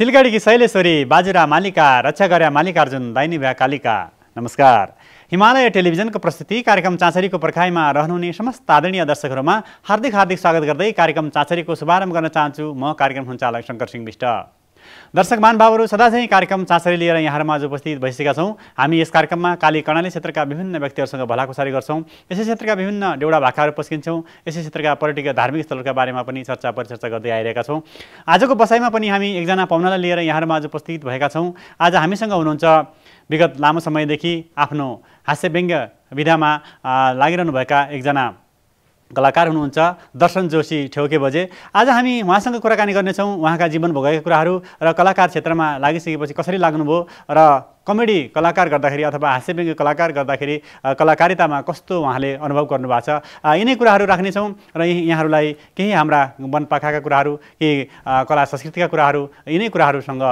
सिलगढीकी शैलेश्वरी बाजुरा मालिका रक्षा गरे अर्जुन दाइनी भ्या कालिका नमस्कार हिमालय टेलिभिजनको प्रस्तुति कार्यक्रम चाँचरीको पर्खाइमा रहनुहुने समस्त आदरणीय दर्शकहरूमा हार्दिक हार्दिक स्वागत गर्दै कार्यक्रम चाँचरीको शुभारम्भ गर्न चाहन्छु म कार्यक्रम सञ्चालक शङ्कर सिंह विष्ट दर्शक महानुभावहरू चाहिँ कार्यक्रम चाँसरी लिएर यहाँहरूमा आज उपस्थित भइसकेका छौँ हामी यस कार्यक्रममा काली कर्णाली क्षेत्रका विभिन्न व्यक्तिहरूसँग भलाकुसारी गर्छौँ यसै क्षेत्रका विभिन्न डेउडा भाकाहरू पस्किन्छौँ यसै क्षेत्रका पर्यटकीय धार्मिक स्थलहरूका बारेमा पनि चर्चा परिचर्चा गर्दै आइरहेका छौँ आजको बसाइमा पनि हामी एकजना पाहुनालाई लिएर यहाँहरूमा आज उपस्थित भएका छौँ आज हामीसँग हुनुहुन्छ विगत लामो समयदेखि आफ्नो हास्य व्यङ्ग्य विधामा लागिरहनुभएका एकजना कलाकार हुनुहुन्छ दर्शन जोशी ठेउके बजे आज हामी उहाँसँग कुराकानी गर्नेछौँ उहाँका जीवन भोगेका कुराहरू र कलाकार क्षेत्रमा लागिसकेपछि कसरी लाग्नुभयो र कमेडी कलाकार गर्दाखेरि अथवा हास्यव्यङ्ग्य कलाकार गर्दाखेरि कलाकारितामा कस्तो उहाँले अनुभव गर्नुभएको छ यिनै कुराहरू राख्नेछौँ र यहाँहरूलाई केही हाम्रा वनपाखाका कुराहरू केही कला संस्कृतिका कुराहरू यिनै कुराहरूसँग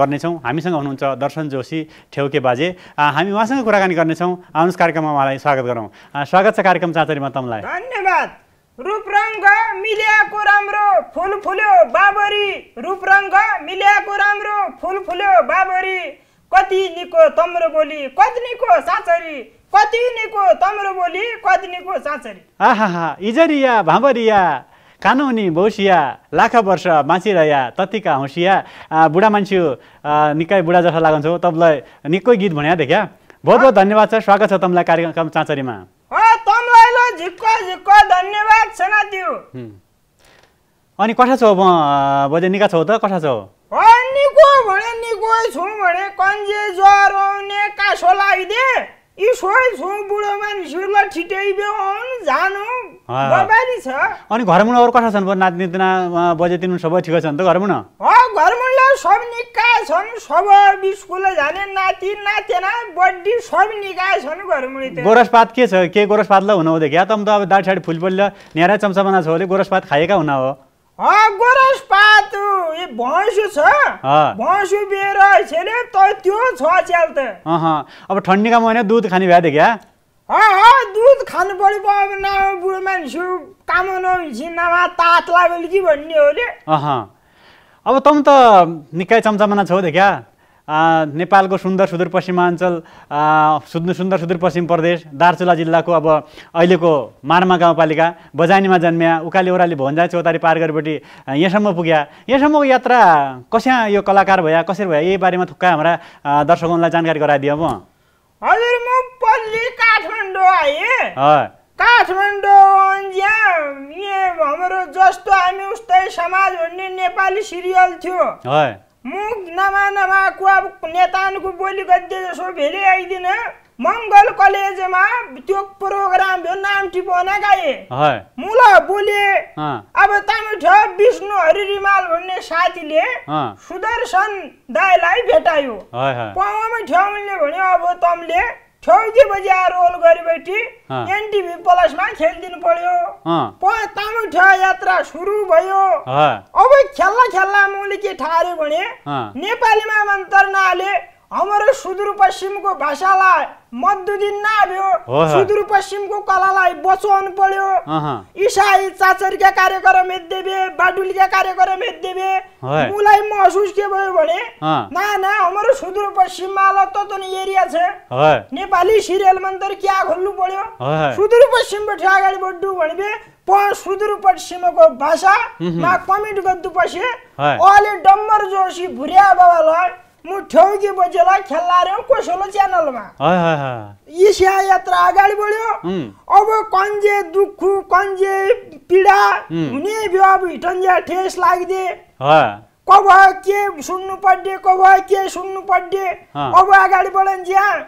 गर्नेछौँ हामीसँग हुनुहुन्छ दर्शन जोशी ठेउके बाजे हामी उहाँसँग कुराकानी गर्नेछौँ आउनुहोस् कार्यक्रममा उहाँलाई स्वागत गरौँ स्वागत छ कार्यक्रम चाँचरीमा तपाईँलाई धन्यवाद रूप रङ्ग मिल्याएको राम्रो फुल फुल्यो बाबरी रूप रङ्ग मिल्याएको राम्रो फुल फुल्यो बाबरी कति निको तम्रो बोली कति निको साँचरी कति निको तम्रो बोली कति निको साँचरी आहा इजरिया भाँबरिया कानुनी भौसिया लाख वर्ष बाँचिरया ततिका हौसिया बुढा मान्छे निकै बुढा जस्तो लाग्छ तपाईँलाई निकै गीत भन्या देख्या बहुत बहुत धन्यवाद छ स्वागत छ तपाईँलाई कार्यक्रम चाँचरीमा धन्यवाद अनि कठा छौ बजे निका छौ त कठा छौ को नि निको छु भने कन्जे ज्वरो ने कासो लागिदिए यी सोच छु बुढो मानिसहरूलाई छिटै बेहुनु जानु बबारी छ अनि घरमा कस्ता छन् नाति दिना बजे तिन सबै ठिक छन् त घरमा न घरमा सब निका छन् सब बिस्कुल जाने नाति नातेना बड्डी सब निका छन् घरमा गोरसपात के छ के गोरसपातलाई हुन हो देखिया त अब दाडी साडी फुलपल्ल नेरा चम्चा बना छ गोरसपात खाएका हुन हो गोरस पातु ए भैँसु छ भैँसु बिहेर छैन त त्यो छ च्याल त अब ठन्डीका महिना दुध खाने भ्याएको क्या दुध खानु पऱ्यो अब न बुढो मान्छे काम नभए तात लाग्यो कि भन्ने हो अरे अब तँ त निकै चम्चामाना छौ त क्या नेपालको सुन्दर सुदूरपश्चिमाञ्चल सुन्दर सुन्दर सुदूरपश्चिम प्रदेश दार्चुला जिल्लाको अब अहिलेको मार्मा गाउँपालिका बजानीमा जन्म्या उकाली ओह्राली भन्जा चौतारी पार गरेपछि यहाँसम्म पुग्या यहाँसम्मको यात्रा कस्या यो कलाकार भयो कसरी भयो यही बारेमा थुक्का हाम्रा दर्शकहरूलाई जानकारी गराइदियो म हजुर म पल्ली काठमाडौँ आएँ काठमाडौँ हाम्रो जस्तो हामी उस्तै समाज भन्ने नेपाली सिरियल थियो मुख नमा नमा अब नेताहरूको बोली गद्दी जसो भेले आइदिन मङ्गल कलेजमा त्यो प्रोग्राम भयो नाम टिपोना गाए मुला बोले अब तामुठो विष्णु हरि रिमाल भन्ने साथीले सुदर्शन दाईलाई भेटायो पाउमा ठ्याउले भन्यो अब तमले ठ्याउकी बजी आएर रोल गरेपछि एनटिभी प्लसमा खेलिदिनु पर्यो तानो ठ्या यात्रा सुरु भयो अब खेल्ला खेल्ला मैले के ठारे भने नेपालीमा मन्त्रणाले हाम्रो सुदूरपश्चिमको भाषालाई मद्दु दिन नभ्यो सुदूरपश्चिमको कलालाई बचाउनु पर्यो इसाई चाचरीका कार्यक्रम हेरिदेवे बाटुलीका कार्यक्रम हेरिदेवे मलाई महसुस के भयो भने ना ना हाम्रो सुदूरपश्चिममा ल त एरिया छ नेपाली सिरियल मन्तर क्या खोल्नु पर्यो सुदूरपश्चिमबाट अगाडि बढ्नु भने प सुदूरपश्चिमको भाषामा कमेन्ट गर्दुपछि अहिले डम्बर जोशी भुरिया बाबालाई म ठेउकी बजेलाई खेल्ला रे कोसोलो च्यानलमा इसिया यात्रा अगाडि बढ्यो अब कन्जे दुःख कन्जे पीडा हुने भयो अब हिटन्जा ठेस लागिदिए कब के सुन्नु पर्ने कब के सुन्नु पर्ने अब अगाडि बढ्यो ज्यान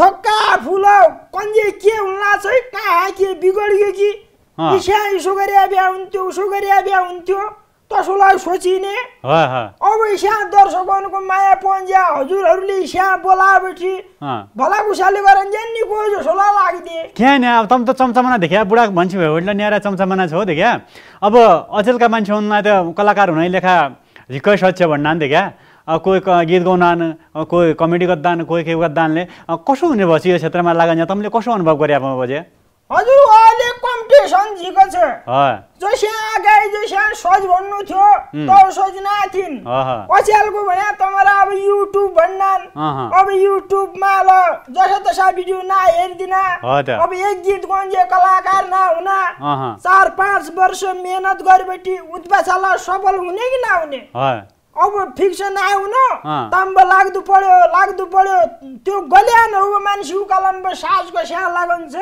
थक्का आफूलाई कन्जे के हुन्ला चाहिँ कहाँ के बिगड्यो कि निस्याई सुगरिया बिहा हुन्थ्यो सुगरिया बिहा हुन्थ्यो तसोलाई सोचिने अब स्या दर्शकहरूको माया पन्ज्या हजुरहरूले स्या बोलाएपछि भलाकुसाले गरेर ज्यान को जसोलाई लागिदिए क्या नि अब तम त चम्चमाना देख्या बुढा मान्छे भयो भने न्यारा चम्चमाना छ हो देख्या अब अचेलका मान्छे हुनुलाई त कलाकार हुनै लेखा रिक्वेस्ट अक्ष भन्नान् देख्या कोही गीत गाउनान् कोही कमेडी गर्दान कोही के गर्दानले कसो हुने भएछ यो क्षेत्रमा लाग्ने तपाईँले कसो अनुभव गरे अब बजे हजुर अहिले कम्पिटिसन झिको छ जसै अगाडि जसै सज भन्नु थियो त तर सोच्न थिइन् पछ्यालको भने तमरा अब युट्युब भन्नान् अब युट्युबमा ल जसो तसा भिडियो नहेरिदिन अब एक गीत गन्जे कलाकार न नहुना चार पाँच वर्ष मेहनत गरेपछि उत्पासाला सफल हुने कि नहुने अब फिक्सन आउन न ताम्ब लाग्दो पर्यो लाग्दो पर्यो त्यो गल्यान हो मान्छे उकालम्ब साजको स्याहार लागन्छ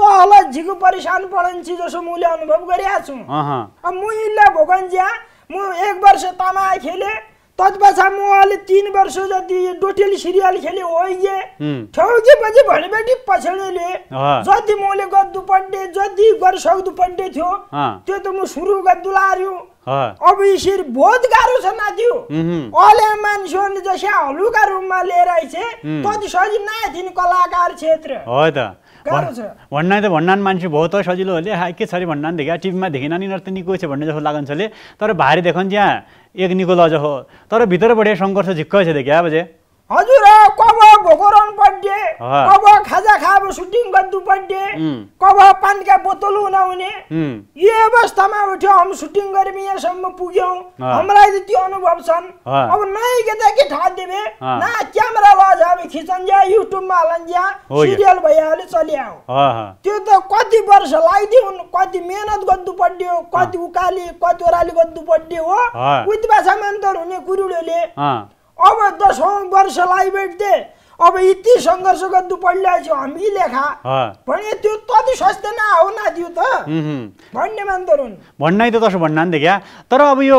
तहलाई झिको परेसान पढन्छ जसो मैले अनुभव गरिरहेको छु अब मुइलाई भोकन्ज्या म एक वर्ष तमा खेले तत्पछा म अहिले तिन वर्ष जति डोटेल सिरियल खेलेँ होइए ठेउकेपछि भनेपछि पछाडिले जति मैले गद्दु पड्डे जति गरिसक्दु पड्डे थियो त्यो त म सुरु गद्दु लार्यो अब यसरी बहुत गाह्रो छ नाथ्यो अहिले मान्छेहरूले जसै हलुका रूपमा लिएर आइसे कति सजिलो नै थिएन कलाकार क्षेत्र हो त भन्नाइ त भन्नान मान्छे भयो त सजिलो होले के छ अरे भन्नान देखा टिभीमा देखेन नि त निको छ भन्ने जस्तो लाग्छ अरे तर भारी देखन त्यहाँ एक निको लज हो तर भित्रबाट सङ्घर्ष झिक्कै छ अब बजे हजुर कब भोकोरन पड्डे कब खाजा खाब सुटिङ गर्नु पड्डे कब पानीका बोतल नहुने यो अवस्थामा उठ्यो हम सुटिङ गरेर यहाँसम्म पुग्यौँ हामीलाई त त्यो अनुभव छन् अब नयाँ केटा के ठा देवे न क्यामेरा लज अब खिचन जा युट्युबमा हालन जा सिरियल भइहाल्यो चलिआऊ त्यो त कति वर्ष लगाइदियो कति मेहनत गर्नु पड्यो कति उकाली कति ओह्राली गर्नु पड्यो हो उति भाषामा हुने कुरुडोले अब दसौँ वर्षलाई भेट्थे अब यति सङ्घर्ष गर्नु परिरहेछ हामीले खा भने त्यो तति सस्तो न हो न त्यो त भन्ने मान्दो हुन् भन्नाइ त तसो भन्नान देख्या तर अब यो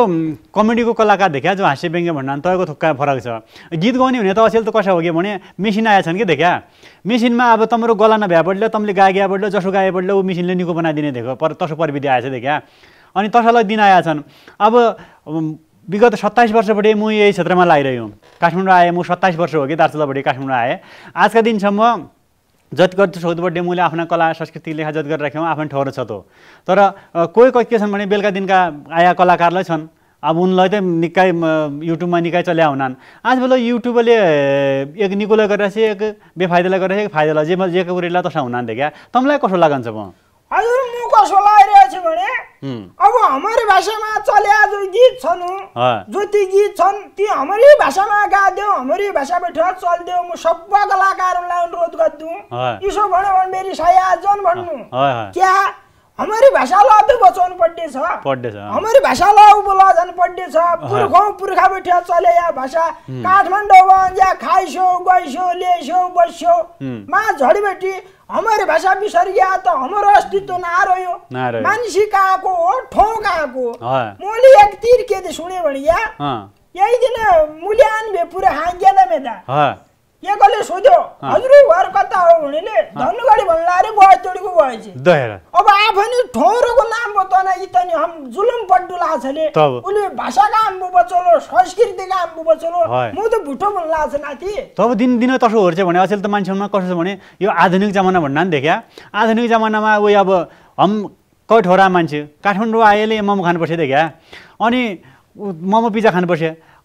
कमेडीको कलाकार देख्या जो हाँस्य व्यङ्ग्य भन्ना तपाईँको थुक्का फरक छ गीत गाउने हुने त अचेल त कसो हो कि भने मेसिन आएछन् कि देख्या मेसिनमा अब तपाईँको गला नभ्या तपाईँले तमले गाग्या बढ्लो जसो गाए बढ्लो ऊ मेसिनले निको बनाइदिने देखो पर तसो प्रविधि आएछ देख्या अनि तसलाई दिन आएछन् अब विगत सत्ताइस वर्षपट्टि म यही क्षेत्रमा लागिरहेँ काठमाडौँ आएँ म सत्ताइस वर्ष हो कि दार्चुलापट्टि काठमाडौँ आएँ आजका दिनसम्म जति गर्छु सोधबाट मैले आफ्ना कला संस्कृति लेखा जति गरिराख्यौँ आफ्नो ठहर छ त तर कोही कोही के छन् भने बेलुका दिनका आया कलाकारलाई छन् अब उनलाई त निकै युट्युबमा निकै चल्या हुनान् आजभोलि युट्युबले एक निकोलाई गरेर चाहिँ एक बेफाइदालाई गरेर एक फाइदालाई जे जे कुरेलाई तसा हुनान् थियो क्या तँलाई कस्तो लाग्छ म सोलाइरहेको रहेछ भने अब हाम्रो भाषामा चल्या जो गीत छन् जति गीत छन् ती हाम्रै भाषामा गाइदेऊ हाम्रै भाषा ठेट चलिदेऊ म सबै कलाकारहरूलाई अनुरोध गरिदिउँ यसो भन्यो भने मेरो साया जन भन्नु क्या हमारी भाषा ल त बचाउनु पर्ने छ पर्ने हमारी भाषा ल उब ल जानु पर्ने छ पुर्खौ पुर्खा बैठ्या चले या भाषा काठमाडौँ वन या खाइस्यो गइस्यो लेस्यो बस्यो मा झडी बेटी हमारी भाषा बिसर गया त हाम्रो अस्तित्व ना रह्यो मान्छे कहाँको हो ठौँ कहाँको मैले एक तिर के सुने भने या यही दिन मुल्यान भे पुरा हाँग्या त मेदा एकले सोध्यो हजुर घर कता हो हुनेले धनुगाडी भन्ला अरे गयो तोडीको गएपछि अब आफै ठोरोको नाम बताउन यी त नि हम जुलुम पड्डुला छले उसले भाषाका आम्बु बचोलो संस्कृतिका आम्बु बचोलो म त भुटो भन्ला छ नाति तब दिन दिन तसो हो भने अचेल त मान्छेहरूमा कसो छ भने यो आधुनिक जमाना भन्ना नि देख्या आधुनिक जमानामा उयो अब हम कठोरा मान्छे काठमाडौँ आएले मोमो खानुपर्छ देख्या अनि मोमो पिज्जा खानुपर्छ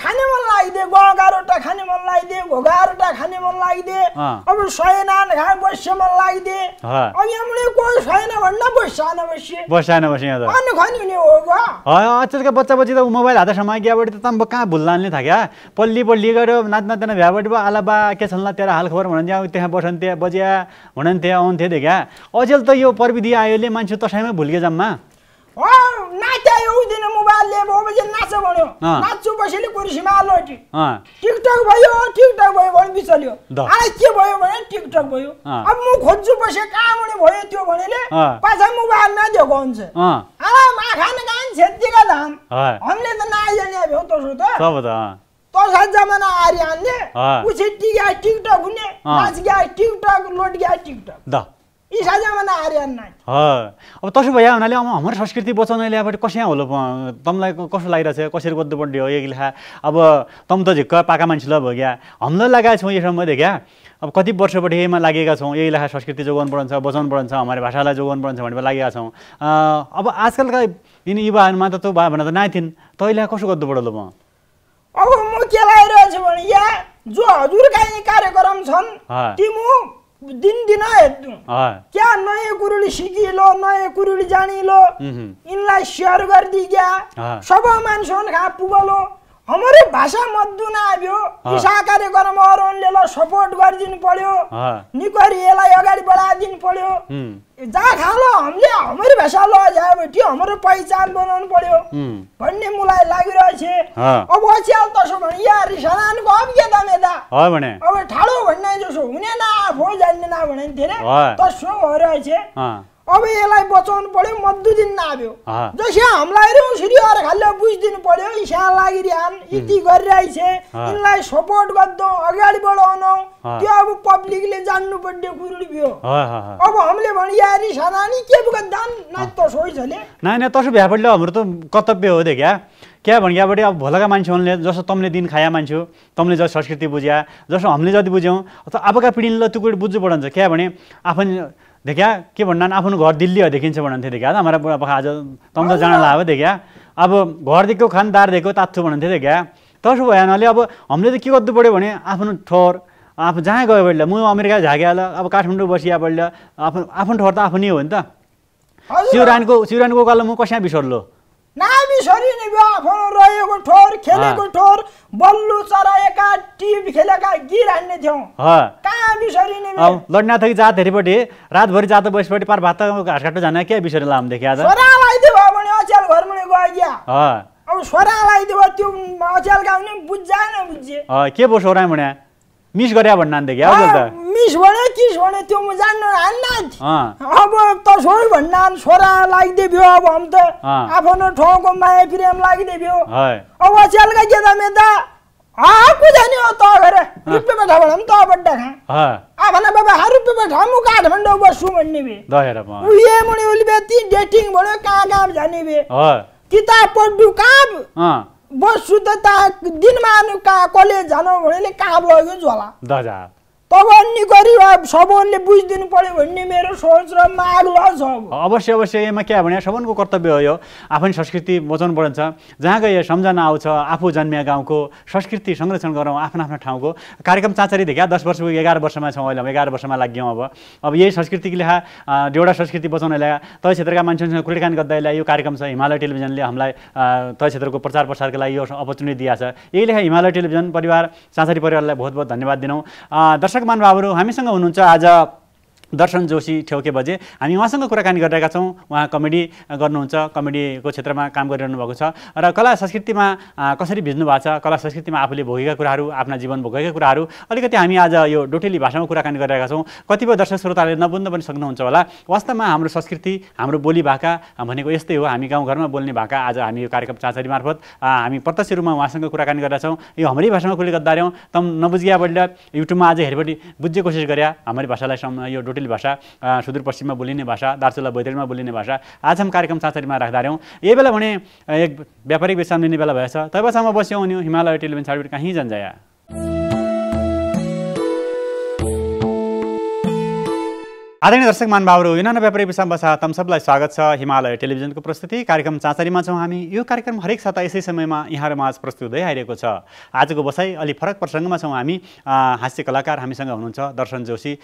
खाने मन लागिदिए गगारोटा खाने मन लागिदिए घोगारोटा खाने मन लागिदिए अब सय नान खाए बस्यो मन लागिदिए अब यहाँबाट कोही छैन भन्न बस्सान बस्यो बस्सान बस्यो अन्न खनि हुने हो ग आजकलका बच्चा बच्ची त मोबाइल हात समाइगेबाट त तम्ब कहाँ भुल्लाले था क्या पल्ली पल्ली गऱ्यो नाच नाच्दैन भ्याबाट भयो बा के छल्ला तेरो हाल खबर हुनुहुन्थ्यो अब त्यहाँ बसन्थे बजिया हुनुहुन्थ्यो आउँथ्यो क्या अझेल त यो प्रविधि आयोले मान्छे तसाइमै भुल्के जम्मा ನಾಚೆ ಹೋಗ್ದಿನ ಮೊಬೈಲ್ ಹೋಗ್ಬೇಕು ನಾಚ ಬಣ್ಯೋ ನಾಚು बसेले कुर्सीमा लोटी टिकटक भयो टिकटक भयो भने बिचल्यो आज के भयो भने टिकटक भयो अब म खोज्छु बसे कहाँबाट भयो त्यो भनेले पाछा मोबाइलमा दिएको हुन्छ आराम आखान गान छेत्तीका धाम हामीले त नाइजने भयो तसो त सब त तसा जमाना आर्यानले उसे टिका टिकटक हुने नाच गया टिकटक लोट गया टिकटक अब तसो भया हुनाले अब हाम्रो संस्कृति बचाउन ल्याएपछि कसै होला तमलाई कसो लागिरहेछ कसरी गद्दो पर्ने हो एक लेखा अब तम त झिक्क पाका मान्छे ल भयो क्या हामीलाई लगाएको छौँ यसमा मैले क्या अब कति वर्षपट्टि यहीमा लागेका छौँ यही लेखा संस्कृति जोगाउनु छ बचाउनु छ हाम्रो भाषालाई जोगाउनु छ भनेर लागेका छौँ अब आजकलका यिनी युवाहरूमा त त्यो भने त नाइ थिइन् कसो गर्दो पर्यो ल अब म के लागिरहेछु भने या जो हजुरका कार्यक्रम छन् ती दिन दिन हेर्नु क्या नयाँ कुरोले सिकिलो नयाँ कुरोले जानिलो यिनलाई सेयर गरिदिए सब मान्छे पुगलो हाम्रो भाषा मद्दुन आयो इसाकारे कार्यक्रम अरूले ल सपोर्ट गरिदिनु पर्यो निकरी यसलाई अगाडि बढाइदिनु पर्यो जा खालो हामीले हाम्रो भाषा ल जायो त्यो हाम्रो पहिचान बनाउनु पर्यो भन्ने मलाई लागिरहेछ अब अच्याल तसो भने या रिसानको अब के त मेदा अब ठाडो भन्ने जसो हुने न आफू जान्ने न भने धेरै तसो भइरहेछ अब यसलाई बचाउनु पर्यो दिन नाभ्यो जसै हामीलाई उसरी अरू खालले बुझिदिनु पर्यो इसा लागिरहन् यति गरिरहेछ यिनलाई सपोर्ट गर्दौँ अगाडि बढाउनु त्यो अब पब्लिकले पर्ने कुरो भयो अब हामीले भने यारी सदानी के गर्दा न त सोइ नाइ नाइ तसो भ्यापडले हाम्रो त कर्तव्य हो दे क्या क्या भन्याबाट अब भोलाका मान्छेहरूले जस्तो तमले दिन खाया मान्छे तमले जस संस्कृति बुझ्या जस्तो हामीले जति बुझ्यौँ अथवा अबका पिँढीले त्यो कुरो बुझ्नु पढाउँछ क्या भने आफै देख्या के भन्नान् आफ्नो घर दिल्ली हो देखिन्छ भन्नुहुन्थ्यो देख्या हाम्रा बुढापाखा आज तम त जान ला देख्या अब घर दिएको खानदार दिएको तात्छु भन्नुहुन्थ्यो देख्या त्यसो भएनले अब हामीले त के गर्नु पऱ्यो भने आफ्नो ठोर आफू जहाँ गयो पहिले म अमेरिका झाग्या ल अब काठमाडौँ बसिया पहिले आफ्नो आफ्नो ठोर त आफ्नै हो नि त शिवरानको शिवरानको उकालो म कसै बिसोर्लो यसरी नै आफ्नो रहेको ठोर खेलेको ठोर बल्लु चराएका टिप खेलेका गीत हान्ने थियौँ कहाँ बिसरी नै लड्नाथ जात हेरिपट्टि रातभरि जात बसपट्टि पार भात घाटघाटो जान के बिसरी लामदेखि आज छोरालाई दियो भने अचेल घर मुनि गयो अब छोरालाई दियो त्यो अचेल गाउने बुझ्जा न बुझ्जे के भयो छोरा भने मिस गरे भन्नान्थ्यो क्या मिस भने किस भने त्यो म जान्न हान्न अब त छोरी भन्नान् छोरा लागिदियो अब हम त आफ्नो ठाउँको माया प्रेम लागिदियो अब च्यालका गेदा मेदा आको जाने हो त घर रुपे बैठा भनम त बड्ड खा आ भने बाबा हा रुपे बैठा म काठ भण्डो बसु भन्ने बे दहेर म मुनि उलबे ती डेटिङ भन्यो कहाँ कहाँ जाने बे किताब पढ्नु काम बस त दिनमा आउनु कहाँ कसले जानु भने कहाँ लग्यो झोला पगन्नी गरी सबनले बुझिदिनु पऱ्यो भन्ने मेरो सोच र माग छ अवश्य अवश्य यहाँमा के भने सबनको कर्तव्य हो यो आफ्नो संस्कृति बचाउनु पर्छ जहाँ गए सम्झना आउँछ आफू जन्मिया गाउँको संस्कृति संरक्षण गरौँ आफ्नो आफ्नो ठाउँको कार्यक्रम चाँचरीदेखि दस वर्षको एघार वर्षमा छौँ अहिले एघार वर्षमा लाग्यौँ अब अब यही संस्कृतिको लेखा एउटा संस्कृति बचाउन ल्याए तय क्षेत्रका मान्छेहरूसँग कुराकानी गर्दा यो कार्यक्रम छ हिमालय टेलिभिजनले हामीलाई तय क्षेत्रको प्रचार प्रसारको लागि यो अपर्च्युनिटी दिएको छ यही लेखा हिमालय टेलिभिजन परिवार चाँचरी परिवारलाई बहुत बहुत धन्यवाद दिनौँ दर्शक मान महानुभावहरू हामीसँग हुनुहुन्छ आज दर्शन जोशी ठेउके बजे हामी उहाँसँग कुराकानी गरिरहेका छौँ उहाँ कमेडी गर्नुहुन्छ कमेडीको क्षेत्रमा काम गरिरहनु भएको छ र कला संस्कृतिमा कसरी भिज्नु भएको छ कला संस्कृतिमा आफूले भोगेका कुराहरू आफ्ना जीवन भोगेका कुराहरू अलिकति हामी आज यो डोटेली भाषामा कुराकानी गरिरहेका छौँ कतिपय दर्शक श्रोताले नबुझ्न पनि सक्नुहुन्छ होला वास्तवमा हाम्रो संस्कृति हाम्रो बोली भाका भनेको यस्तै हो हामी गाउँघरमा बोल्ने भाका आज हामी यो कार्यक्रम चाँचरी मार्फत हामी प्रत्यक्ष रूपमा उहाँसँग कुराकानी गरेका छौँ यो हाम्रै भाषामा कुरा गर्दा रहेँ तम नबुझ्या बढ्दा युट्युबमा आज हेरिपट्टि बुझ्ने कोसिस गरे हाम्रै भाषालाई यो डोटेली नेपाली भाषा सुदूरपश्चिममा बोलिने भाषा दार्चुला बैतडीमा बोलिने भाषा आज हामी कार्यक्रम चाँचरीमा राख्दा रह्यौँ यही बेला भने एक व्यापारिक विश्राम लिने बेला भएछ तबसम्म बस्यौँ हिमालय टेलिभिजन छाडबिट कहीँ जाया आदरणीय दर्शक महानुभावहरू व्यापारी विषम बसा तम सबलाई स्वागत छ हिमालय टेलिभिजनको प्रस्तुति कार्यक्रम चाँचरीमा छौँ हामी यो कार्यक्रम हरेक साता यसै समयमा यहाँहरू माझ प्रस्तुत हुँदै आइरहेको छ आजको बसाइ अलिक फरक प्रसङ्गमा छौँ हामी हास्य कलाकार हामीसँग हुनुहुन्छ दर्शन जोशी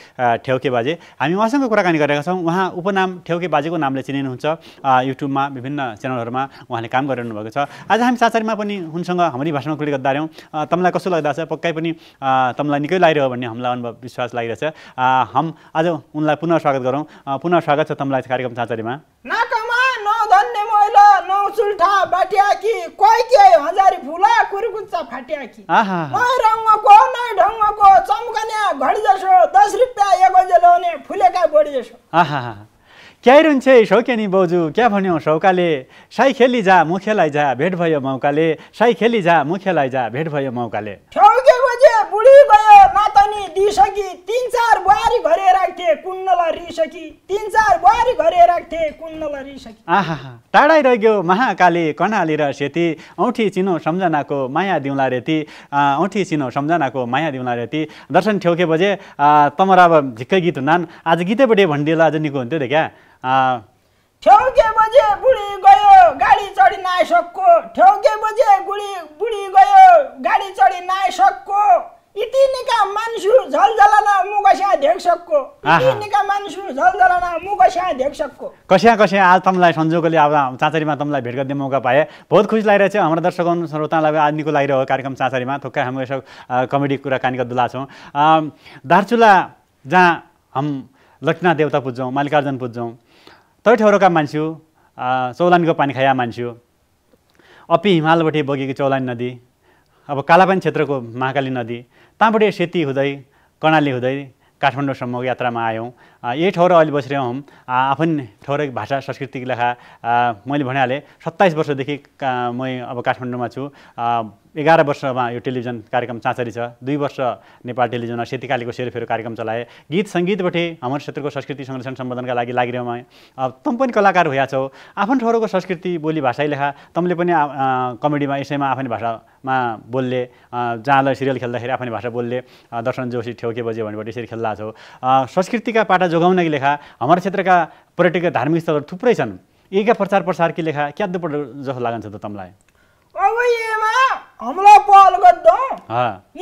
ठेउके बाजे हामी उहाँसँग कुराकानी गरेका छौँ उहाँ उपनाम ठेउके बाजेको नामले चिनिनुहुन्छ युट्युबमा विभिन्न च्यानलहरूमा उहाँले काम गरिरहनु भएको छ आज हामी चाँचरीमा पनि उनसँग हाम्रै भाषामा कुरा गर्दा रह्यौँ तपाईँलाई कस्तो लाग्दछ पक्कै पनि तपाईँलाई निकै लागिरह्यो भन्ने हामीलाई अनुभव विश्वास लागिरहेछ हम आज उनलाई पुनः स्वागत गरौँ पुनः स्वागत छ तपाईँलाई कार्यक्रम चाँचरीमा धन्ने नौ के फुला सौकाले साई खेली जा मुखेलाई जा भेट भयो मौकाले साई खेली जा मुखेलाई जा भेट भयो मौकाले बुढी गयो पनि दिइसकि तिन चार बुहारी घरे राख्थे कुन्नला रिसकी तिन चार बुहारी घरे राख्थे कुन्नला रिसकी आहा टाढै रह्यो महाकाली कनाली र सेती औँठी चिनो सम्झनाको माया दिउँला रेती औँठी चिनो सम्झनाको माया दिउँला रेती दर्शन ठेउके बजे तमरा अब झिक्कै गीत हुनान् आज गीतैपट्टि भनिदिएला आज निको हुन्थ्यो नि क्या ठेउके बजे बुढी गयो गाडी चढी नआइसक्को ठेउके बजे बुढी बुढी गयो गाडी चढी नआइसक्को झलझलना ಇತಿನಿಕ ಮನುಷ್ಯ ಜಲಜಲನ मुगशाध्यक्षको झलझलना मनुष्य जलजलन मुगशाध्यक्षको कसिया कसिया आज तमलाई सन्जोगोले अब चाँचरीमा तमलाई भेट गर्ने मौका पाएँ बहुत खुसी लागिरहेको छ हाम्रो दर्शक श्रोतालाई आज निको लागिरहेको कार्यक्रम चाँचरीमा थुक्का हाम्रो यसो कमेडी कुराकानी गर्दुला छौँ दार्चुला जहाँ हाम लक्ष्मीनाथ देवता पुज्छौँ मल्लिकार्जुन पुज्छौँ तै ठौरका मान्छे चौलानीको पानी खाया मान्छे अपि हिमालबाट बगेको चौलानी नदी अब कालापानी क्षेत्रको महाकाली नदी त्यहाँबाट सेती हुँदै कर्णाली हुँदै काठमाडौँसम्म यात्रामा आयौँ यही ठाउँ र अहिले बसिरहेको हौँ आफ्नै ठाउँ भाषा संस्कृति लेखा मैले भनिहालेँ सत्ताइस वर्षदेखि म अब काठमाडौँमा छु एघार वर्षमा यो टेलिभिजन कार्यक्रम चाँचरी छ दुई वर्ष नेपाल टेलिभिजनमा सेतीकालीको सेरोफेरो कार्यक्रम चलाए गीत सङ्गीतपट्टि हाम्रो क्षेत्रको संस्कृति संरक्षण सम्बोधनका लागि लागिरहेमा तँ पनि कलाकार भइया छौ आफ्नो ठाउँको संस्कृति बोली भाषा लेखा तँले पनि कमेडीमा यसैमा आफ्नै भाषामा बोल्ले जहाँलाई सिरियल खेल्दाखेरि आफ्नै भाषा बोल्ले दर्शन जोशी ठेउके बजे भनेबाट यसरी खेल्दा छौ संस्कृतिका पाटा जोगाउनकी लेखा हाम्रो क्षेत्रका पर्यटकीय धार्मिक स्थलहरू थुप्रै छन् यहीका प्रचार प्रसार कि लेखा क्याद्दोपल्ट जस्तो लागन्छ त तमलाई अब येमा हमला पहल गद्दो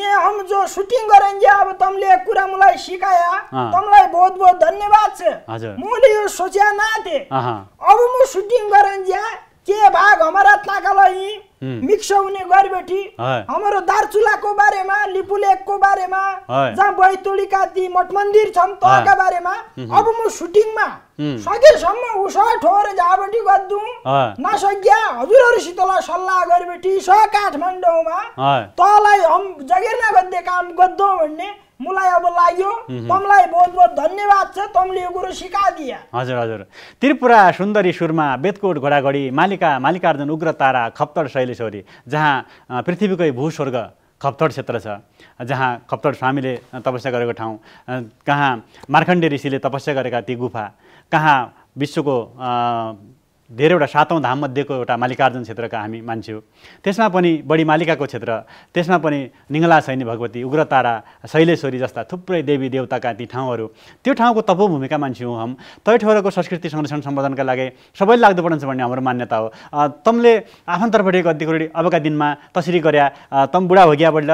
ये हम जो शूटिंग करेंगे अब तमले कुरा मलाई सिकाया तमलाई बहुत बहुत धन्यवाद छ मैले यो सोच्या ना थे अब म शूटिंग करेंगे के भाग हमारा ताकालाई मिक्साउने गरिबेटी हाम्रो दार्चुलाको बारेमा लिपुलेकको बारेमा जहाँ बैतुलीका ती मठ मन्दिर छन् तका बारेमा अब म सुटिङमा सकेसम्म उस ठोर झाबटी गद्दु नसज्ञा हजुरहरूसितलाई सल्लाह गरिबेटी स काठमाडौँमा तँलाई हम जगेर्ना गद्दे काम गद्दौ भन्ने मलाई अब लाग्यो तमलाई बहुत बहुत धन्यवाद छ तमले यो कुरो दिए हजुर हजुर त्रिपुरा सुन्दरी सुरमा बेतकोट घोडाघडी मालिका मालिकार्जुन उग्र तारा खप्तड शैलेश्वरी जहाँ पृथ्वीकै भूस्वर्ग खप्तड क्षेत्र छ जहाँ खप्तड स्वामीले तपस्या गरेको ठाउँ कहाँ मार्खण्डे ऋषिले तपस्या गरेका ती गुफा कहाँ विश्वको धेरैवटा सातौँ धाम धाममध्येको एउटा मालिकार्जुन क्षेत्रका हामी मान्छे हो त्यसमा पनि बढी मालिकाको क्षेत्र त्यसमा पनि निङ्गला सैनी भगवती उग्रतारा शैलेश्वरी जस्ता थुप्रै देवी देवताका ती ठाउँहरू त्यो ठाउँको तपोभूमिका मान्छे हौँ हम तै ठाउँको संस्कृति संरक्षण सम्बोधनका लागि सबैले लाग्दो पर्छ भन्ने हाम्रो मान्यता हो तमले आफन्तर्फबाट गतिकोडी अबका दिनमा तसरी गरे तम बुढा भोगियाबाट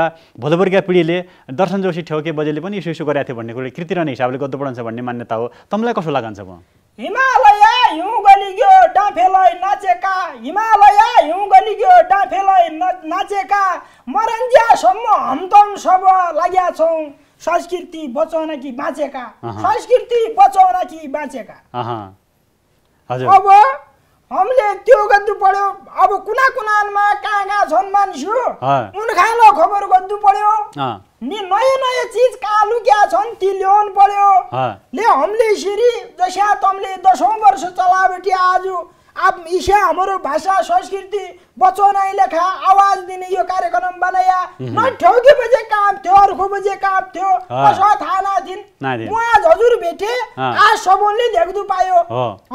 भोलोवर्गीय पिँढीले दर्शन जोशी ठेउके बजेले पनि यसो यसो गरेको थियो भन्ने कुरो कृति रहने हिसाबले गर्दो पढाउँछ भन्ने मान्यता हो तमलाई कसो लागन्छ म डाँफेलाई नाचेका हिमालय हिउँगलीको डाँफेलाई नाचेका मरन्ज्यासम्म हम्तौन सब लाग्या छौँ संस्कृति बचाउन कि बाँचेका संस्कृति बचाउन कि बाँचेका अब हामीले त्यो गर्नु पर्यो अब कुना कुनामा कहाँ कहाँ छन् मान्छे उनखालो खबर गर्नु पर्यो नि नयाँ नयाँ चिज कहाँ लुकिया छन् ती ल्याउनु पर्यो ले हामीले यसरी जस्या तमले दसौँ वर्ष चलाबेटी आज अब इसे हाम्रो भाषा संस्कृति बचाउनै लेखा आवाज दिने यो कार्यक्रम बनाया न बजे काम थियो अर्को बजे काम थियो कसो थाहा नथिन् म आज हजुर भेटे आज सबले देख्दु पायो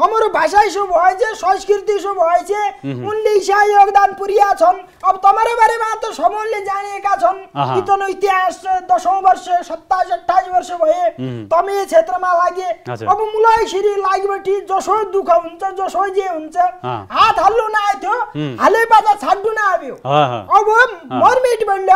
हाम्रो भाषा इसो भयो जे संस्कृति इसो भयो जे उनले इसा योगदान पुर्या छन् अब तमारो बारेमा त सबले जानेका छन् इतनो इतिहास दसौँ वर्ष सत्ताइस अठाइस वर्ष भए तमे क्षेत्रमा लागे अब मलाई यसरी लागेपछि जसो दुःख हुन्छ जसो जे हुन्छ हुन्छ हात हाल्नु नआएको थियो हाले बाजा छाड्नु नआयो अब मर्मेट भन्ड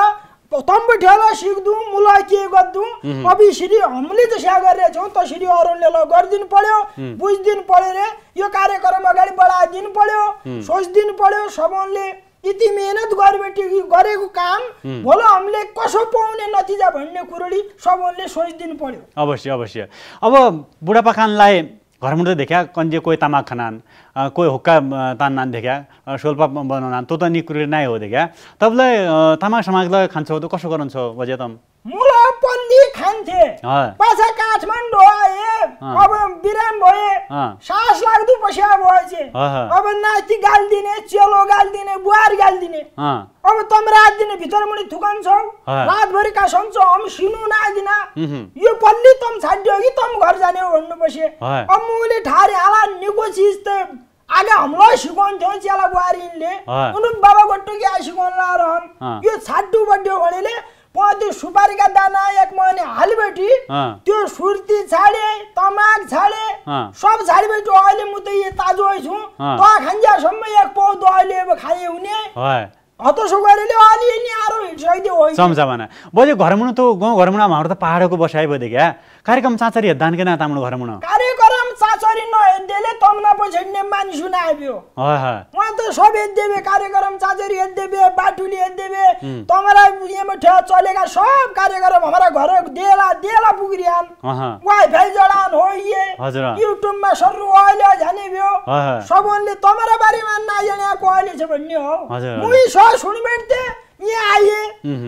तम्बु ठेल सिक्दु मुलाई के गर्दु अब यसरी हामीले जसरी त त्यसरी अरूले ल गरिदिनु पर्यो बुझिदिनु पर्यो रे यो कार्यक्रम अगाडि बढाइदिनु पर्यो सोचिदिनु पर्यो सबैले यति मेहनत गरेबेटी गरेको काम भोलि हामीले कसो पाउने नतिजा भन्ने कुरोले सबैले सोचिदिनु पर्यो अवश्य अवश्य अब बुढापाखानलाई घरमा देख्या देख्या कन्जे कोही तमा खनान कोही हुक्का तान्नान् देख्या सोल्पा बनाउनान् तँ त कुरो नै हो देख्या तपाईँलाई तामा समाजलाई खान्छौ त कसो गराउँछ बजे त मुला पस्या भएपछि अब नाति गालिदिने चेलो गालिदिने बुहार गालिदिने अब तम रात दिने भित्र मुनि थुकन्छौ छौ रातभरि का सन्छ हम सिनु नादिना यो पल्ली तम छाड्यो कि तम घर जाने हो भन्नु पछि अब मुले ठारे हाला निको चिज त आगे हामीलाई सिकाउँथ्यो चेला बुहारीले उनी बाबाको गोटुकी आ सिकाउन रहन् यो छाड्नु बड्यो भनेले पदु सुपारीका दाना एक महिना हालिबेटी त्यो सुर्ती छाडे तमाक छाडे सब छाडिबेटी अहिले म त यो छु त खान्जासम्म एक पौधो अहिले अब खाए हुने सम्झाना बजे घरमुण त गाउँ घरमुण हाम्रो त पाहाडको बसाइ भयो क्या कार्यक्रम चाँचरी हेर्दानकै नाता हाम्रो घरमुण कार्यक्रम चाचरी नहेद्देले तम्नापो छेड्ने मानिस हुन आइपुग्यो उहाँ त सब हेद्देबे कार्यक्रम चाचरी हेद्देबे बाटुली हेद्देबे तमरा उयोमा ठ्या चलेका सब कार्यक्रम हाम्रा घर देला देला पुग्रियान वाइफाई जडान हो ये युट्युबमा सर्नु अहिले झाने भयो सबले तमरा बारीमा नाजेको अहिले छ भन्ने हो मुई सह भेट्थे यहाँ आइए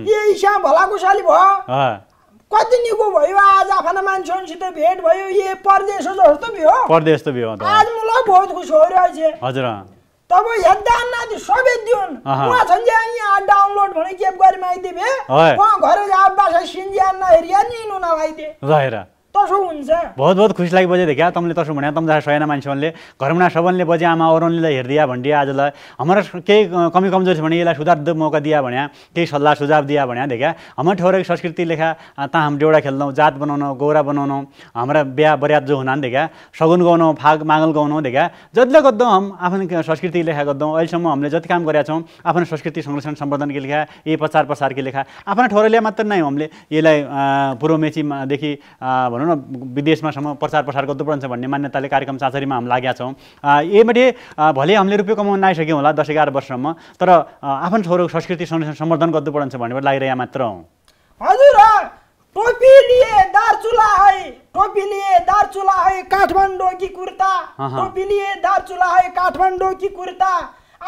ये इसा भलाकुसाली भयो कति निको भयो आज आफ्नो मान्छेहरूसित भेट भयो ए परदेश जस्तो भयो परदेश त भयो आज मलाई बहुत खुस हो रहेछ हजुर तब हेर्दा नाति सबै दिउन् उहाँ छन् यहाँ डाउनलोड भने के गरी माइदिए भए घर जा बासा सिन्जिया हेरिया नि नुना लाइदिए जाहेरा तसो हुन्छ बहुत बहुत खुसी लागि बजे देखा तमले तसो भने तम जहाँ सयना मान्छेहरूले घरमा सबनले बजे आमा अरूले हेरिदिया भन्डिया आजलाई हाम्रो केही कमी कमजोरी छ भने यसलाई सुधार मौका दिया भने केही सल्लाह सुझाव दियो भने देखा हाम्रो ठोरेको संस्कृति लेखा त हामी डेउडा खेल्नौँ जात बनाउनौँ गौरा बनाउनौँ हाम्रा बिहा बर्यात जो हुनान् देखा सगुन गाउनौँ फाग मागल गाउनौँ देखा जतिले गर्दौँ हम आफ्नो संस्कृति लेखा गर्दौँ अहिलेसम्म हामीले जति काम गरेका छौँ आफ्नो संस्कृति संरक्षण के लेखा ए प्रचार प्रसारकी लेखा आफ्नो ठोरले मात्र नै हामीले यसलाई पूर्व मेचीदेखि भनौँ भनौँ न विदेशमासम्म प्रचार प्रसार गर्नुपर्छ भन्ने मान्यताले कार्यक्रम चाँचरीमा हामी लागेका छौँ यहीमध्ये भले हामीले रुपियाँ कमाउन आइसक्यौँ होला दस एघार वर्षसम्म तर आफ्नो छोरो संस्कृति संरक्षण सम्वर्धन गर्नुपर्छ भनेर लागिरहेको मात्र हौ हजुर टोपी लिए दार्चुला है टोपी लिए दार्चुला है काठमाडौँ कि कुर्ता टोपी लिए दार्चुला है काठमाडौँ कि कुर्ता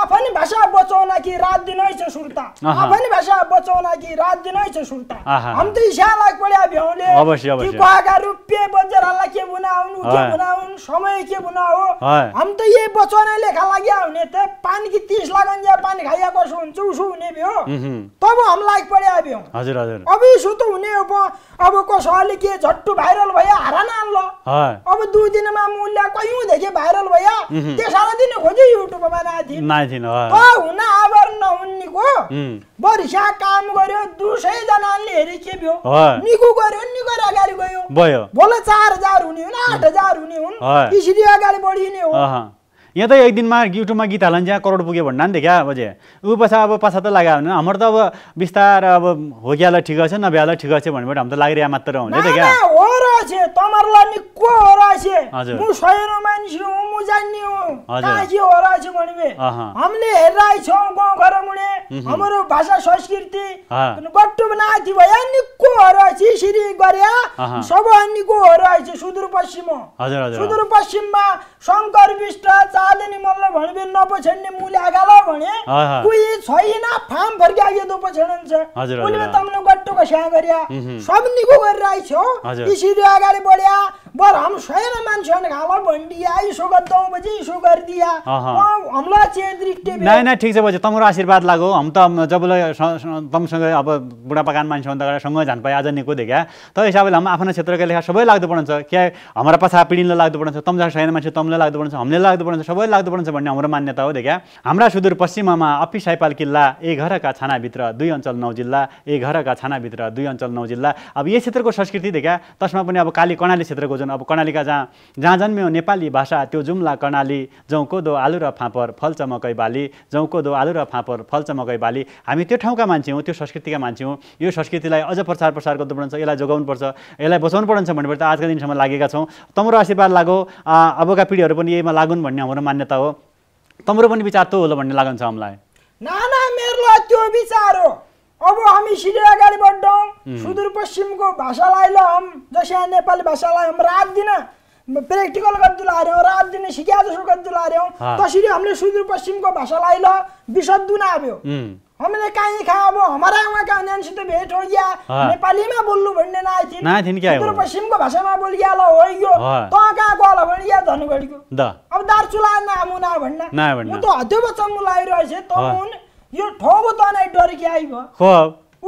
आफ्नै भाषा बचाउन कि रात दिनै छ सुर्ता आफ्नै भाषा बचाउन कि रात दिनै छ सुर्ता हम त इसा लाग पड्या भ्याउले कि कहाका रुपे बजराला के बनाउनु के बनाउन समय के बनाओ हम त यही बचाउन लेखा लागि हुने त पानी कि तीस लागन जा पानी खाइया कसो हुन्छ उसो हुने भयो तब हम लाग पड्या हजुर हजुर अब यसो त हुने अब अब कसले के झट्टु भाइरल भयो हाराना आनलो अब दुई दिनमा मूल्य कयौ देखे भाइरल भयो त्यसलाई दिन खोजे युट्युबमा नाथि मान्छे हुन आवर नहुन्नेको वर्षा काम गर्यो दुई सय जनाले हेरे के भयो निको गर्यो निको अगाडि गयो भयो बोला चार हजार हुने हुन् आठ हजार हुने हुन् यसरी अगाडि बढिने हो यहाँ त एक दिनमा युट्युबमा गीत हालन जहाँ करोड पुग्यो भन्न नि त क्या बजे ऊ पछा अब पछा त लाग्यो भने हाम्रो त अब बिस्तार अब हो ग्यालाई ठिक छ नभ्यालाई ठिक छ भनेबाट हामी त लागिरहेको मात्र हुन्छ त क्या আছে তোমার আমি কো ওরা আছে মু সয়ন हो মু জানি हो ওরা আছে भनिबे हामीले हेरिरहेको छौँ गाउँ घर मुडे हाम्रो भाषा संस्कृति गट्टु नाति भयो निकोहरू यसरी गरे सब निकोहरू आएछ सुदूरपश्चिम सुदूरपश्चिममा शङ्कर विष्ट चाँदनी मल्ल भने नपछेड्ने मुल्या आगाल भने कोही छैन फार्म फर्किआगे दो पछेडन्छ उसले त पटुको स्याहार सब निको गरिरहेको छ अगाडि बढ्या बर हम शहर मान्छे घाला भंडिया इसो बजे इसो दिया हमला चेत रिक्टे नै नै ठीक छ बजे तमरो आशीर्वाद लागो हामी त जब तमसँग अब बुढापाकान मान्छे भन्दा गएर सँगै झान पाए आज निको देख्या त हिसाबले हामी आफ्नो क्षेत्रका लेखा सबै लाग्दो पर्छ क्या हाम्रा पछा पिँढीलाई लाग्दो पर्छ तम्जा शहर मान्छे तमलाई लाग्दो पर्छ हामीले लाग्दो पर्छ सबै लाग्दो पर्छ भन्ने हाम्रो मान्यता हो देख्या हाम्रा सुदूरपश्चिममा अपी साइपाल किल्ला ए घरका छानाभित्र दुई अञ्चल नौ जिल्ला ए घरका छानाभित्र दुई अञ्चल नौ जिल्ला अब यही क्षेत्रको संस्कृति देख्या तसमा पनि अब काली कर्णाली क्षेत्रको अब कर्णालीका जहाँ जहाँ जन्म्यो नेपाली भाषा त्यो जुम्ला कर्णाली कोदो आलु र फापर फल्छ मकै बाली कोदो आलु र फापर फल्छ मकै बाली हामी त्यो ठाउँका मान्छे हौँ त्यो संस्कृतिका मान्छे हौँ यो संस्कृतिलाई अझ प्रचार प्रसार गर्नुपर्छ यसलाई जोगाउनुपर्छ यसलाई बचाउनु पर्छ भन्नुपर्छ आजका दिनसम्म लागेका छौँ तम्रो आशीर्वाद लागो अबका पिँढीहरू पनि यहीमा लागुन् भन्ने हाम्रो मान्यता हो तम्रो पनि विचार त होला भन्ने लाग्छ हामीलाई ना ना मेरो त्यो विचार हो अब हामी सिधै अगाडि सुदूरपश्चिमको भाषालाई ल हम जसै नेपाली भाषालाई हम रात दिन प्र्याक्टिकल गर्दै ला रात दिन सिक्या जसो गर्दै ला तसरी हामीले सुदूरपश्चिमको भाषालाई ल विशुद्ध नाप्यो हामीले कहीँ खा अब हमारा उहाँका अन्यसित भेट हो या नेपालीमा बोल्नु भन्ने नाइ सुदूरपश्चिमको भाषामा बोलिया ल हो यो त कहाँ गल भने या धनगढीको अब दार्चुला नामुना भन्न ऊ त हत्यो बच्चा मुलाइरहेछ त यो ठोबो तनाइ डरी के आइ हो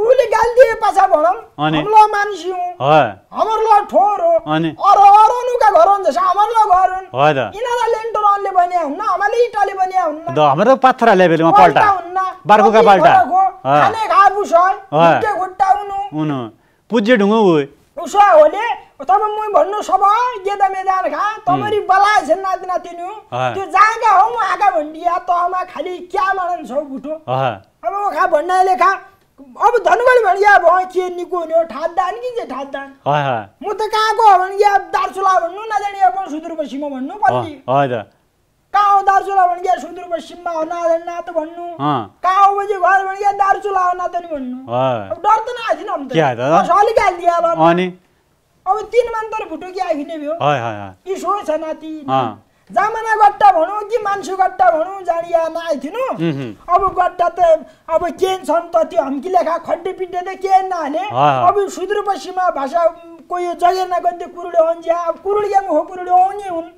उले गाल दिए पछा भरम अनि हमलो मान्छे हु ह हमर ल ठोर हो अनि अर अर नुका घर हुन्छ हमर ल घर हुन् हो त इनाला लेन्टर अनले बन्या हुन्न हमले इटाले बन्या हुन्न द हाम्रो पाथरा लेभलमा पल्टा बारको का पल्टा खाने घाबु सय के गुट्टा हुनु हुनु पुज्य ढुङ्गो हो उसा होले तब म भन्नु सब गेदा मेदान खा तमरी बला छन् नाति नातिनु त्यो जाँगा हौ म आका भन्डिया तमा खालि क्या मानन् छौ गुठो अब खा भन्नाले खा अब धनुबल भनिया भयो के निको नि ठाड्दान कि जे ठाड्दान म त कहाँको हो भने या दार्चुला भन्नु नजाने अब सुदूरपश्चिममा भन्नु पल्ली कहाँ हो दार्चुला भने सुदूरपश्चिममा हो नाजाने त भन्नु कहाँ हो बजे घर भने दार्चुला हो नातनी भन्नु डर त नआएको थिएन अलिक हालिदिया अब तिन मन्तर भुटुकी आइफिने भयो इसो छ नाति जामाना गट्टा भनौँ कि मान्सु गट्टा भनौँ जाडिया नआइथिनु अब गट्टा त अब केन छन् त त्यो हम्की लेखा खड्डे पिड्डे केन नहाले अब सुदूरपश्चिमा भाषा यो जगेर्ना गन्ते कुरुडे हन्ज्या अब कुरुडिया हो हो नि हुन्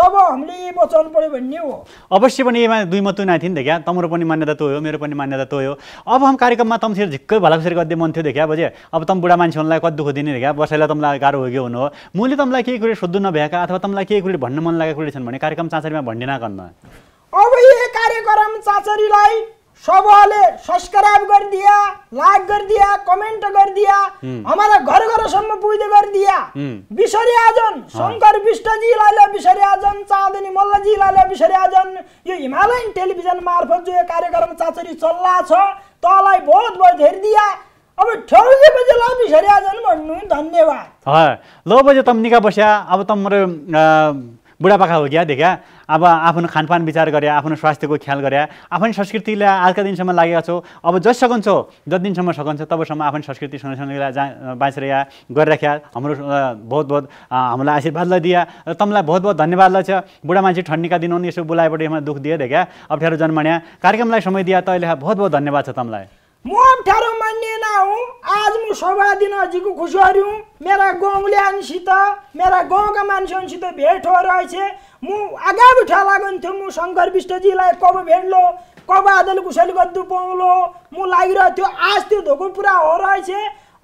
तब हामीले यही बचाउनु पऱ्यो भन्ने हो अवश्य पनि यहीमा दुई मत नै थियो नि त क्या तम्रो पनि मान्यता त्यो हो मेरो पनि मान्यता त्यो हो अब हम कार्यक्रममा तमसेर झिक्कै भलाखुसेर गर्दै मन थियो क्या बजे अब तम बुढा मान्छे हुनलाई कति दुःख दिने क्या बसाइलाई तमलाई गाह्रो हो कि हुनु हो मैले तँलाई केही कुरो सोध्नु नभएका अथवा तमलाई केही कुरो भन्न मन लागेको कुरो छन् भने कार्यक्रम चाँचरीमा भन्ने नगर्न अब यही कार्यक्रम चाँचरीलाई सबले सब्सक्राइब गरिदिया लाइक गरिदिया कमेन्ट गरिदिया हमारा घर घरसम्म पुग्दै गरिदिया बिसरी आजन शङ्कर विष्टजीलाई ल बिसरी आजन चाँदनी मल्लजीलाई ल बिसरी आजन यो हिमालयन टेलिभिजन मार्फत जो यो कार्यक्रम चाचरी चल्ला छ तँलाई बहुत बहुत हेरिदिया अब ठ्याउजे बजे ल बिसरी आजन भन्नु धन्यवाद ल बजे तम निका बस्या अब त मेरो बुढापाका हो क्या देखा अब आफ्नो खानपान विचार गरे आफ्नो स्वास्थ्यको ख्याल गरे आफ्नो संस्कृतिलाई आजका दिनसम्म लागेका छौ अब जस सकन्छौ जति दिनसम्म सकन्छ तबसम्म आफ्नो संस्कृति संरक्षणलाई जा बाँचेर या गरिराख्या हाम्रो बहुत बहुत हामीलाई आशीर्वादलाई दिया र तपाईँलाई बहुत बहुत धन्यवादलाई छ बुढा मान्छे ठन्डीका दिन यसो बोलाएपट्टि दुःख दिए देखा अप्ठ्यारो जन्मण्या कार्यक्रमलाई समय त अहिले बहुत बहुत धन्यवाद छ तपाईँलाई म अप्ठ्यारो मान्ने हुँ आज म सभा दिन हजुरको खुसीहरू हुँ मेरा गाउँलेसित मेरा गाउँका मान्छेहरूसित भेट हो रहेछ म आगा बिठा लागन्थ्यो म शङ्कर विष्टजीलाई कब भेट्लो कब आदल कुशल गद्दु पाउलो म लागिरहेको थियो आज त्यो धोको पुरा हो रहेछ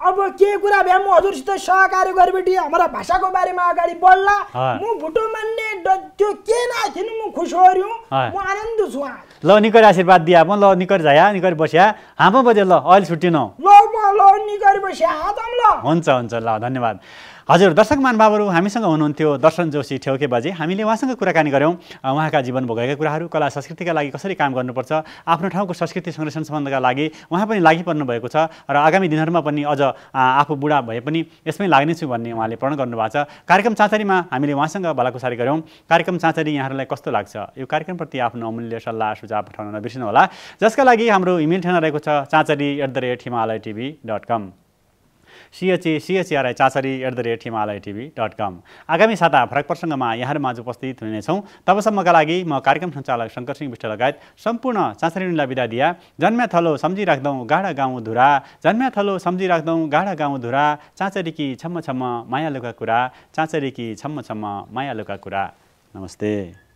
अब के कुरा भए म हजुरसित सहकार्य गरेपछि हाम्रा भाषाको बारेमा अगाडि बढ्ला म भुटो मान्ने त्यो के नाइ म खुस हर्यो म आनन्द छु ल निकर आशीर्वाद दिया म ल निकर झाया निकर बस्या हाम्रो बजे ल अहिले छुट्टिनौ ल म ल निकर बस्या हातम ल हुन्छ हुन्छ ल धन्यवाद हजुर दर्शक महानुभावहरू हामीसँग हुनुहुन्थ्यो दर्शन जोशी ठेउके बाजे हामीले उहाँसँग कुराकानी गऱ्यौँ उहाँका जीवन भोगेका कुराहरू कला संस्कृतिका लागि कसरी काम गर्नुपर्छ आफ्नो ठाउँको संस्कृति संरक्षण सम्बन्धका लागि उहाँ पनि लागि पर्नु भएको छ र आगामी दिनहरूमा पनि अझ आफू बुढा भए पनि यसमै लाग्नेछु भन्ने उहाँले प्रण गर्नुभएको छ कार्यक्रम चाँचरीमा हामीले उहाँसँग भलाकुसारी गऱ्यौँ कार्यक्रम चाँचरी यहाँहरूलाई कस्तो लाग्छ यो कार्यक्रमप्रति आफ्नो अमूल्य सल्लाह सुझाव पठाउन होला जसका लागि हाम्रो इमेल ठेना रहेको छ Chanchari at the rate Himalaya TV dot com C H A C H R I Chanchari at the rate Himalaya TV dot com आगामी साता फरक प्रसङ्गमा आज उपस्थित हुनेछौँ तबसम्मका लागि म कार्यक्रम सञ्चालक शङ्कर सिंह विष्ट लगायत सम्पूर्ण चाँसरीलाई बिदा दिया जन्म्या थलो सम्झिराख्दौँ गाडा गाउँ धुरा जन्म्या थलो सम्झिराख्दौँ गाडा गाउँ धुरा चाँचरी कि छम्म छम्म माया लुका कुरा चाँचरी कि छम्म छम्म माया लुका कुरा नमस्ते